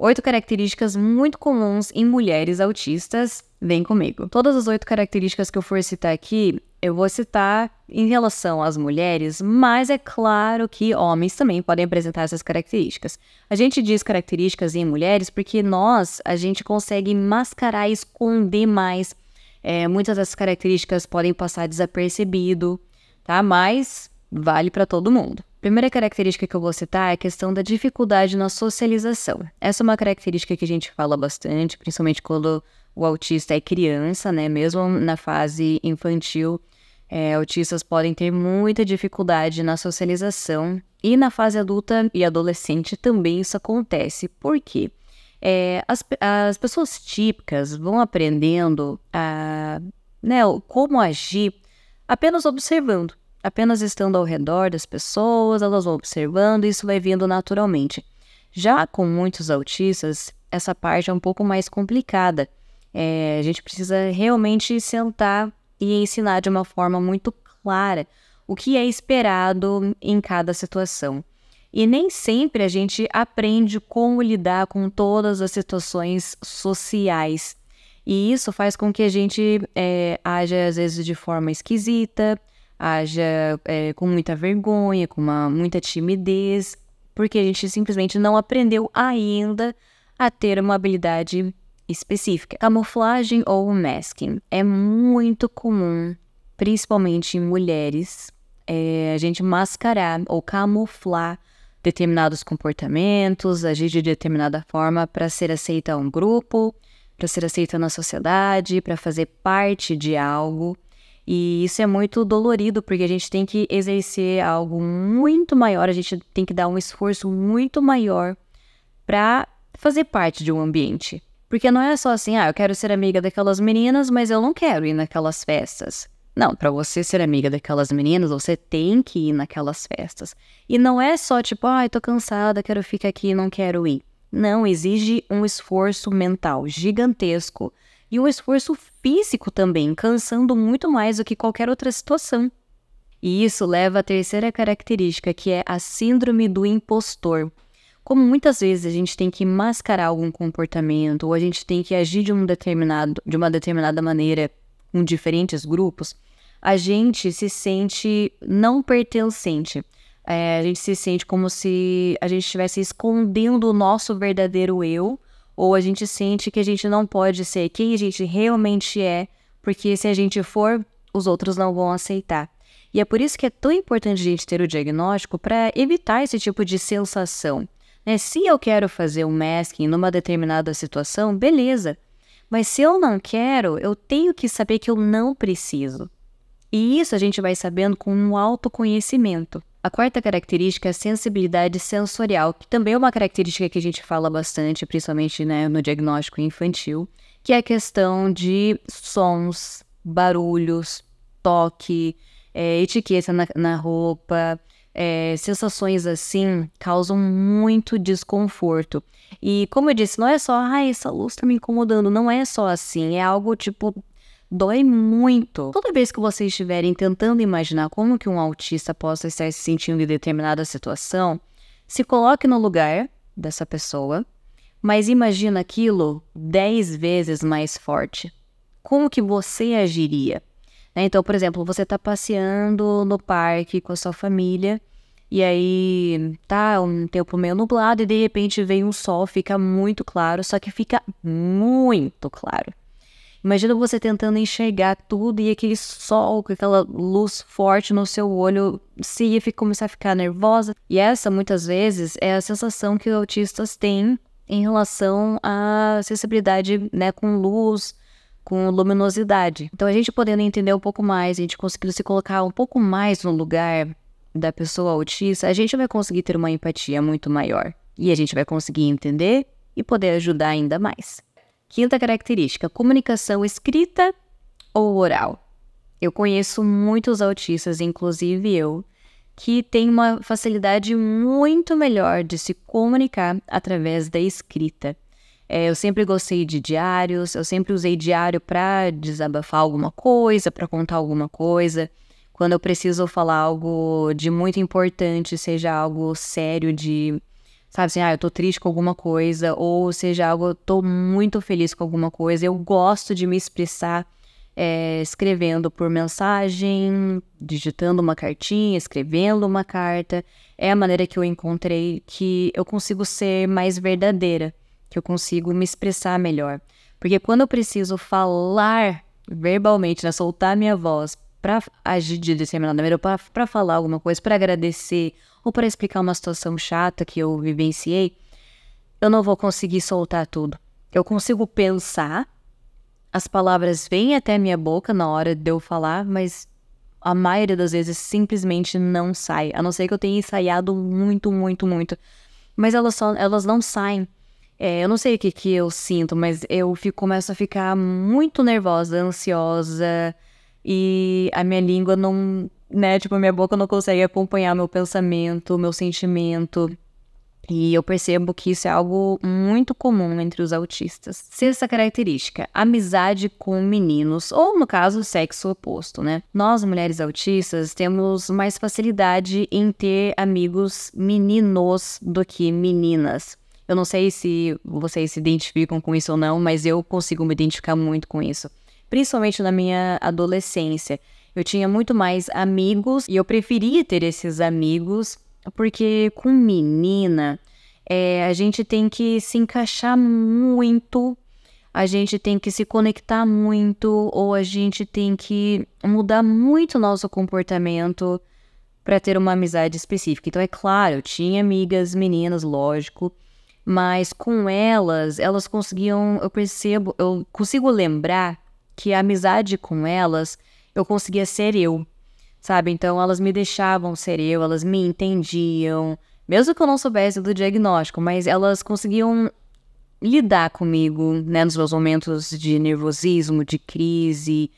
Oito características muito comuns em mulheres autistas. Vem comigo. Todas as oito características que eu for citar aqui, eu vou citar em relação às mulheres, mas é claro que homens também podem apresentar essas características. A gente diz características em mulheres porque nós, a gente consegue mascarar e esconder mais. É, muitas dessas características podem passar desapercebido, tá? Mas vale para todo mundo. Primeira característica que eu vou citar é a questão da dificuldade na socialização. Essa é uma característica que a gente fala bastante, principalmente quando o autista é criança, né? Mesmo na fase infantil, é, autistas podem ter muita dificuldade na socialização e na fase adulta e adolescente também isso acontece. Por quê? É, as, as pessoas típicas vão aprendendo a, né, como agir apenas observando apenas estando ao redor das pessoas, elas vão observando e isso vai vindo naturalmente. Já com muitos autistas, essa parte é um pouco mais complicada. É, a gente precisa realmente sentar e ensinar de uma forma muito clara o que é esperado em cada situação. E nem sempre a gente aprende como lidar com todas as situações sociais. E isso faz com que a gente é, às vezes, de forma esquisita, haja é, com muita vergonha, com uma, muita timidez, porque a gente simplesmente não aprendeu ainda a ter uma habilidade específica. Camuflagem ou masking é muito comum, principalmente em mulheres, é, a gente mascarar ou camuflar determinados comportamentos, agir de determinada forma para ser aceita a um grupo, para ser aceita na sociedade, para fazer parte de algo. E isso é muito dolorido, porque a gente tem que exercer algo muito maior, a gente tem que dar um esforço muito maior para fazer parte de um ambiente. Porque não é só assim, ah, eu quero ser amiga daquelas meninas, mas eu não quero ir naquelas festas. Não, para você ser amiga daquelas meninas, você tem que ir naquelas festas. E não é só tipo, ah, tô cansada, quero ficar aqui, não quero ir. Não, exige um esforço mental gigantesco e um esforço físico também, cansando muito mais do que qualquer outra situação. E isso leva à terceira característica, que é a síndrome do impostor. Como muitas vezes a gente tem que mascarar algum comportamento, ou a gente tem que agir de, um determinado, de uma determinada maneira com diferentes grupos, a gente se sente não pertencente. É, a gente se sente como se a gente estivesse escondendo o nosso verdadeiro eu ou a gente sente que a gente não pode ser quem a gente realmente é, porque se a gente for, os outros não vão aceitar. E é por isso que é tão importante a gente ter o diagnóstico para evitar esse tipo de sensação. Né? Se eu quero fazer um masking numa determinada situação, beleza. Mas se eu não quero, eu tenho que saber que eu não preciso. E isso a gente vai sabendo com um autoconhecimento. A quarta característica é a sensibilidade sensorial, que também é uma característica que a gente fala bastante, principalmente né, no diagnóstico infantil, que é a questão de sons, barulhos, toque, é, etiqueta na, na roupa, é, sensações assim causam muito desconforto. E como eu disse, não é só, ah, essa luz tá me incomodando, não é só assim, é algo tipo dói muito. Toda vez que vocês estiverem tentando imaginar como que um autista possa estar se sentindo em determinada situação, se coloque no lugar dessa pessoa, mas imagina aquilo 10 vezes mais forte. Como que você agiria? Né, então, por exemplo, você está passeando no parque com a sua família e aí tá um tempo meio nublado e de repente vem um sol, fica muito claro, só que fica muito claro. Imagina você tentando enxergar tudo e aquele sol com aquela luz forte no seu olho se começar a ficar nervosa. E essa, muitas vezes, é a sensação que os autistas têm em relação à sensibilidade né, com luz, com luminosidade. Então, a gente podendo entender um pouco mais, a gente conseguindo se colocar um pouco mais no lugar da pessoa autista, a gente vai conseguir ter uma empatia muito maior. E a gente vai conseguir entender e poder ajudar ainda mais. Quinta característica: comunicação escrita ou oral. Eu conheço muitos autistas, inclusive eu, que têm uma facilidade muito melhor de se comunicar através da escrita. É, eu sempre gostei de diários, eu sempre usei diário para desabafar alguma coisa, para contar alguma coisa. Quando eu preciso falar algo de muito importante, seja algo sério de Sabe assim, ah, eu tô triste com alguma coisa, ou seja, algo, eu tô muito feliz com alguma coisa, eu gosto de me expressar é, escrevendo por mensagem, digitando uma cartinha, escrevendo uma carta. É a maneira que eu encontrei que eu consigo ser mais verdadeira, que eu consigo me expressar melhor. Porque quando eu preciso falar verbalmente, né, soltar minha voz para agir de determinada maneira, para falar alguma coisa, para agradecer ou para explicar uma situação chata que eu vivenciei, eu não vou conseguir soltar tudo. Eu consigo pensar, as palavras vêm até minha boca na hora de eu falar, mas a maioria das vezes simplesmente não sai. A não ser que eu tenha ensaiado muito, muito, muito. Mas elas, só, elas não saem. É, eu não sei o que, que eu sinto, mas eu fico, começo a ficar muito nervosa, ansiosa, e a minha língua não, né, tipo, minha boca não consegue acompanhar meu pensamento, meu sentimento. E eu percebo que isso é algo muito comum entre os autistas. Sexta característica, amizade com meninos, ou no caso, sexo oposto, né? Nós, mulheres autistas, temos mais facilidade em ter amigos meninos do que meninas. Eu não sei se vocês se identificam com isso ou não, mas eu consigo me identificar muito com isso principalmente na minha adolescência. Eu tinha muito mais amigos e eu preferia ter esses amigos porque com menina é, a gente tem que se encaixar muito, a gente tem que se conectar muito ou a gente tem que mudar muito nosso comportamento para ter uma amizade específica. Então é claro, eu tinha amigas meninas, lógico, mas com elas, elas conseguiam, eu percebo, eu consigo lembrar que a amizade com elas, eu conseguia ser eu, sabe? Então elas me deixavam ser eu, elas me entendiam, mesmo que eu não soubesse do diagnóstico, mas elas conseguiam lidar comigo, né, nos meus momentos de nervosismo, de crise,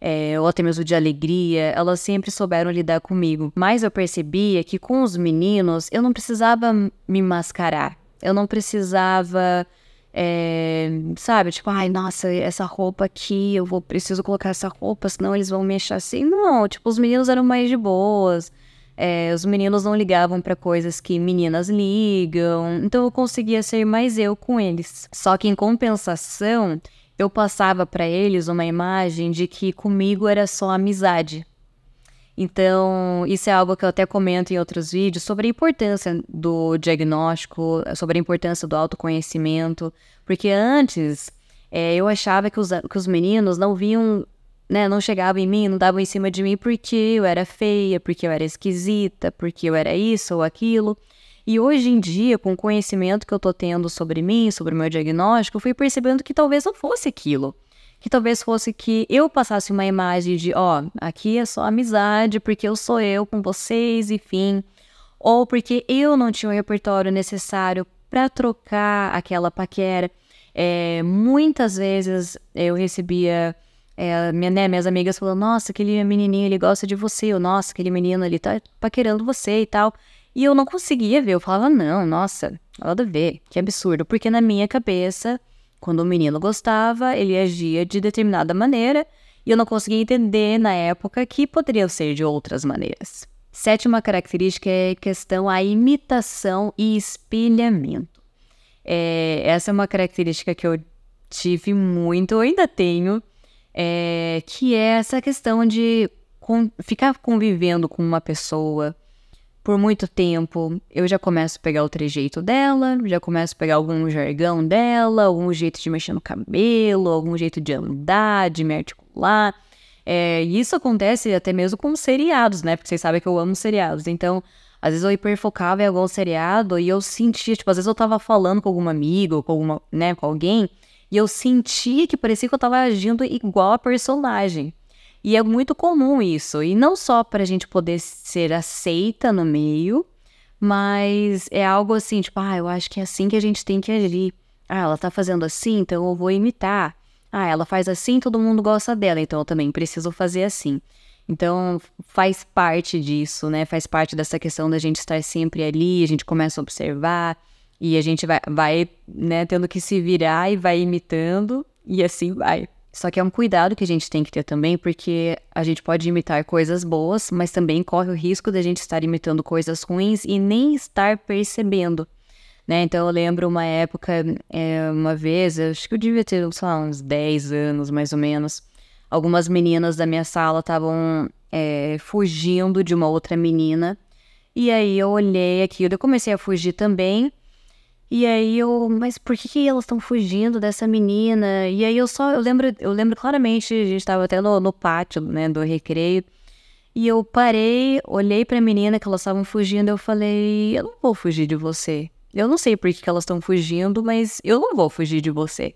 é, ou até mesmo de alegria, elas sempre souberam lidar comigo. Mas eu percebia que com os meninos eu não precisava me mascarar, eu não precisava é, sabe, tipo, ai, nossa, essa roupa aqui, eu vou preciso colocar essa roupa, senão eles vão me achar assim. Não, tipo, os meninos eram mais de boas. É, os meninos não ligavam para coisas que meninas ligam. Então eu conseguia ser mais eu com eles. Só que em compensação, eu passava para eles uma imagem de que comigo era só amizade. Então, isso é algo que eu até comento em outros vídeos sobre a importância do diagnóstico, sobre a importância do autoconhecimento, porque antes é, eu achava que os, que os meninos não vinham, né, não chegavam em mim, não davam em cima de mim porque eu era feia, porque eu era esquisita, porque eu era isso ou aquilo. E hoje em dia, com o conhecimento que eu tô tendo sobre mim, sobre o meu diagnóstico, eu fui percebendo que talvez não fosse aquilo que talvez fosse que eu passasse uma imagem de, ó, oh, aqui é só amizade, porque eu sou eu com vocês, enfim. Ou porque eu não tinha o repertório necessário para trocar aquela paquera. É, muitas vezes eu recebia é, minha, né, minhas amigas falando, nossa, aquele menininho, ele gosta de você, ou nossa, aquele menino, ele tá paquerando você e tal. E eu não conseguia ver, eu falava, não, nossa, nada a ver, que absurdo. Porque na minha cabeça, quando o menino gostava, ele agia de determinada maneira e eu não conseguia entender na época que poderiam ser de outras maneiras. Sétima característica é questão a imitação e espelhamento. É, essa é uma característica que eu tive muito, ainda tenho, é, que é essa questão de com, ficar convivendo com uma pessoa, por muito tempo, eu já começo a pegar o trejeito dela, já começo a pegar algum jargão dela, algum jeito de mexer no cabelo, algum jeito de andar, de me articular. É, e isso acontece até mesmo com seriados, né? Porque vocês sabem que eu amo seriados. Então, às vezes eu hiperfocava em algum seriado e eu sentia, tipo, às vezes eu tava falando com alguma amiga, com alguma, né, com alguém, e eu sentia que parecia que eu tava agindo igual a personagem. E é muito comum isso. E não só para a gente poder ser aceita no meio, mas é algo assim, tipo, ah, eu acho que é assim que a gente tem que agir. Ah, ela tá fazendo assim, então eu vou imitar. Ah, ela faz assim, todo mundo gosta dela, então eu também preciso fazer assim. Então, faz parte disso, né? Faz parte dessa questão da gente estar sempre ali, a gente começa a observar e a gente vai, vai né, tendo que se virar e vai imitando, e assim vai. Só que é um cuidado que a gente tem que ter também, porque a gente pode imitar coisas boas, mas também corre o risco da gente estar imitando coisas ruins e nem estar percebendo. Né? Então eu lembro uma época, é, uma vez, acho que eu devia ter, sei lá, uns 10 anos mais ou menos. Algumas meninas da minha sala estavam é, fugindo de uma outra menina. E aí eu olhei aquilo, eu comecei a fugir também. E aí eu, mas por que, que elas estão fugindo dessa menina? E aí eu só, eu lembro, eu lembro claramente, a gente estava até no, no pátio, né, do recreio. E eu parei, olhei para a menina que elas estavam fugindo, eu falei, eu não vou fugir de você. Eu não sei por que, que elas estão fugindo, mas eu não vou fugir de você.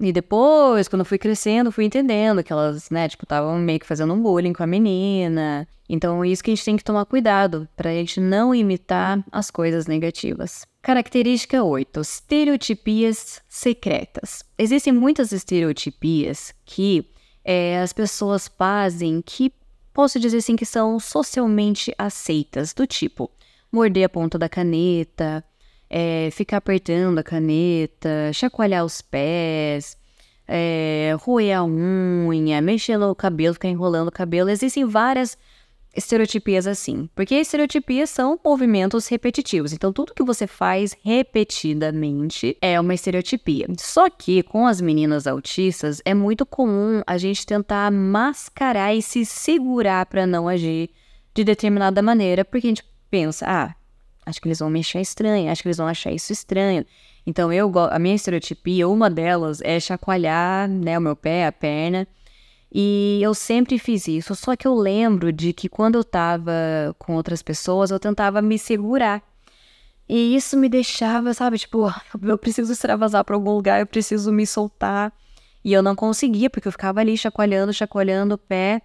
E depois, quando eu fui crescendo, fui entendendo que elas, né, tipo, estavam meio que fazendo um bullying com a menina. Então, isso que a gente tem que tomar cuidado, pra gente não imitar as coisas negativas. Característica 8: estereotipias secretas. Existem muitas estereotipias que é, as pessoas fazem que posso dizer assim que são socialmente aceitas, do tipo morder a ponta da caneta, é, ficar apertando a caneta, chacoalhar os pés, é, roer a unha, mexer no cabelo, ficar enrolando o cabelo. Existem várias estereotipias assim? Porque estereotipias são movimentos repetitivos. Então, tudo que você faz repetidamente é uma estereotipia. Só que com as meninas autistas é muito comum a gente tentar mascarar e se segurar para não agir de determinada maneira, porque a gente pensa, ah, acho que eles vão me achar estranho, acho que eles vão achar isso estranho. Então, eu a minha estereotipia, uma delas é chacoalhar, né, o meu pé, a perna e eu sempre fiz isso, só que eu lembro de que quando eu estava com outras pessoas, eu tentava me segurar. E isso me deixava, sabe, tipo, ah, eu preciso extravasar para algum lugar, eu preciso me soltar. E eu não conseguia, porque eu ficava ali chacoalhando, chacoalhando o pé,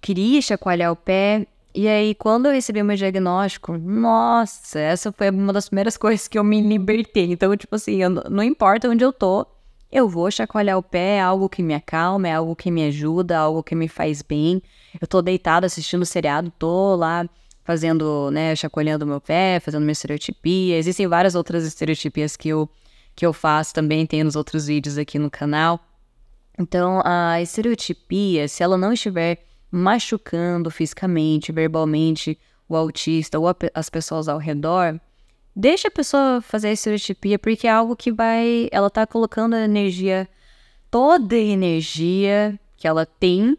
queria chacoalhar o pé. E aí, quando eu recebi o meu diagnóstico, nossa, essa foi uma das primeiras coisas que eu me libertei. Então, tipo assim, eu, não importa onde eu tô, eu vou chacoalhar o pé, é algo que me acalma, é algo que me ajuda, é algo que me faz bem. Eu tô deitado assistindo o seriado, tô lá fazendo, né, chacoalhando meu pé, fazendo minha estereotipia. Existem várias outras estereotipias que eu, que eu faço também, tem nos outros vídeos aqui no canal. Então, a estereotipia, se ela não estiver machucando fisicamente, verbalmente o autista ou a, as pessoas ao redor, Deixa a pessoa fazer a estereotipia, porque é algo que vai. Ela tá colocando a energia, toda a energia que ela tem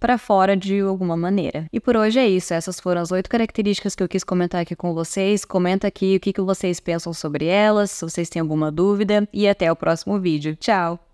para fora de alguma maneira. E por hoje é isso. Essas foram as oito características que eu quis comentar aqui com vocês. Comenta aqui o que, que vocês pensam sobre elas, se vocês têm alguma dúvida. E até o próximo vídeo. Tchau!